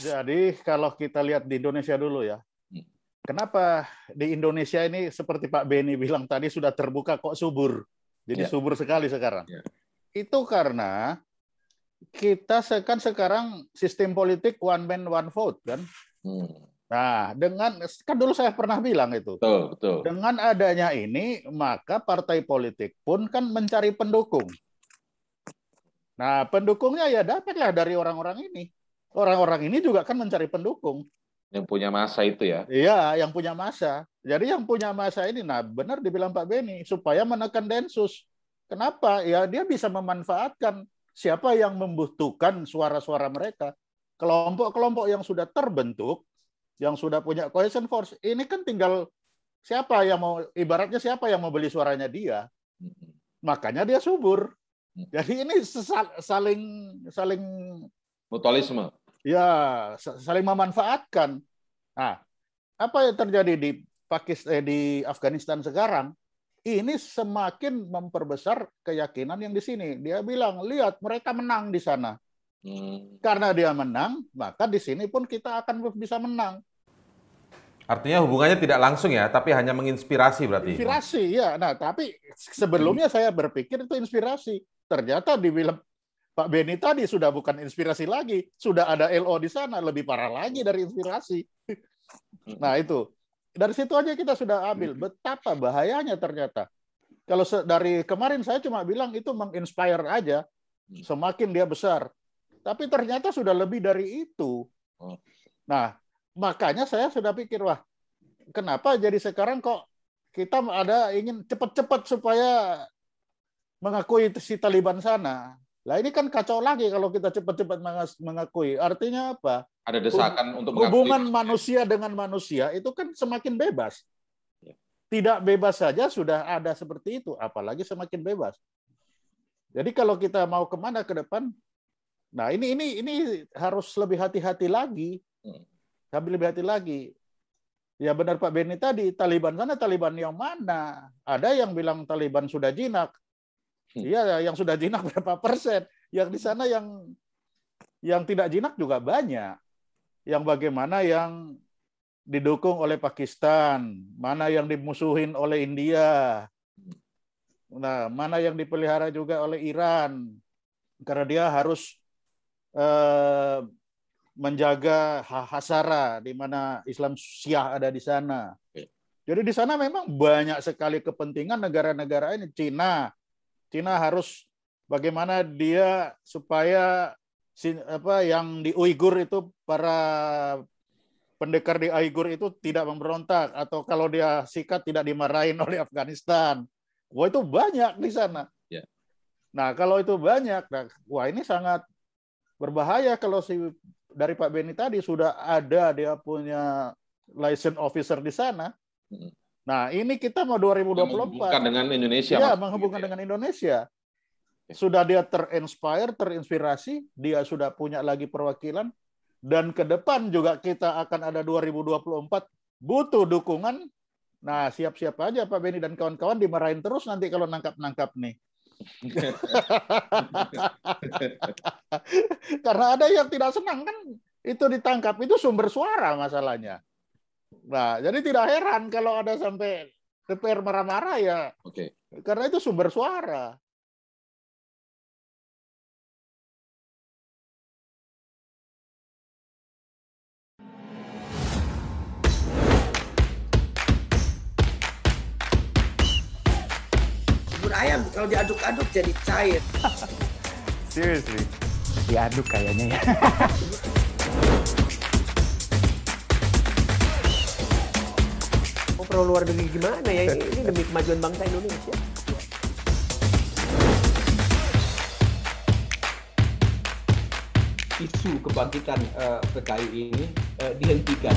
Jadi kalau kita lihat di Indonesia dulu ya, hmm. kenapa di Indonesia ini seperti Pak Beni bilang tadi sudah terbuka kok subur, jadi yeah. subur sekali sekarang. Yeah. Itu karena kita kan sekarang sistem politik one man one vote kan. Hmm. Nah, dengan kan dulu saya pernah bilang itu. Betul, betul. Dengan adanya ini, maka partai politik pun kan mencari pendukung. Nah, pendukungnya ya dapatlah dari orang-orang ini orang-orang ini juga kan mencari pendukung. Yang punya masa itu ya? Iya, yang punya masa. Jadi yang punya masa ini, nah benar dibilang Pak Beni, supaya menekan Densus. Kenapa? Ya dia bisa memanfaatkan siapa yang membutuhkan suara-suara mereka. Kelompok-kelompok yang sudah terbentuk, yang sudah punya cohesion force, ini kan tinggal siapa yang mau, ibaratnya siapa yang mau beli suaranya dia. Mm-hmm. Makanya dia subur. Mm. Jadi ini saling saling mutualisme ya saling memanfaatkan. Nah, apa yang terjadi di Pakistan eh, di Afghanistan sekarang? Ini semakin memperbesar keyakinan yang di sini. Dia bilang, lihat mereka menang di sana. Hmm. Karena dia menang, maka di sini pun kita akan bisa menang. Artinya hubungannya tidak langsung ya, tapi hanya menginspirasi berarti. Inspirasi ya. Nah, tapi sebelumnya saya berpikir itu inspirasi. Ternyata di film Pak Beni tadi sudah bukan inspirasi lagi, sudah ada LO di sana, lebih parah lagi dari inspirasi. Nah itu, dari situ aja kita sudah ambil betapa bahayanya ternyata. Kalau dari kemarin saya cuma bilang itu menginspire aja, hmm. semakin dia besar. Tapi ternyata sudah lebih dari itu. Oh. Nah, makanya saya sudah pikir, wah, kenapa jadi sekarang kok kita ada ingin cepat-cepat supaya mengakui si Taliban sana nah ini kan kacau lagi kalau kita cepat-cepat mengakui. Artinya apa? Ada desakan Hub untuk mengakui. Hubungan manusia dengan manusia itu kan semakin bebas. Ya. Tidak bebas saja sudah ada seperti itu, apalagi semakin bebas. Jadi kalau kita mau kemana ke depan, nah ini ini ini harus lebih hati-hati lagi, lebih hmm. lebih hati lagi. Ya benar Pak Beni tadi Taliban sana Taliban yang mana? Ada yang bilang Taliban sudah jinak, Hmm. Iya, yang sudah jinak berapa persen? Yang di sana yang yang tidak jinak juga banyak. Yang bagaimana yang didukung oleh Pakistan, mana yang dimusuhin oleh India. Nah, mana yang dipelihara juga oleh Iran karena dia harus eh, menjaga hasara di mana Islam Syiah ada di sana. Ya. Jadi di sana memang banyak sekali kepentingan negara-negara ini Cina, Cina harus bagaimana dia supaya apa yang di Uighur itu para pendekar di Uighur itu tidak memberontak atau kalau dia sikat tidak dimarahin oleh Afghanistan. Wah itu banyak di sana. Yeah. Nah kalau itu banyak, nah, wah ini sangat berbahaya kalau si dari Pak Beni tadi sudah ada dia punya license officer di sana. Mm -hmm. Nah, ini kita mau 2024. Menghubungkan dengan Indonesia. Iya, menghubungkan gitu ya. dengan Indonesia. Sudah dia terinspire, terinspirasi, dia sudah punya lagi perwakilan, dan ke depan juga kita akan ada 2024 butuh dukungan. Nah, siap-siap aja Pak Beni dan kawan-kawan dimarahin terus nanti kalau nangkap-nangkap nih. Karena ada yang tidak senang kan itu ditangkap itu sumber suara masalahnya. Nah, jadi tidak heran kalau ada sampai DPR marah-marah ya. Oke. Okay. Karena itu sumber suara. Bubur ayam kalau diaduk-aduk jadi cair. Seriously, diaduk kayaknya ya. kalau luar negeri gimana ya ini, ini demi kemajuan bangsa Indonesia. Isu kebangkitan uh, PKI ini uh, dihentikan.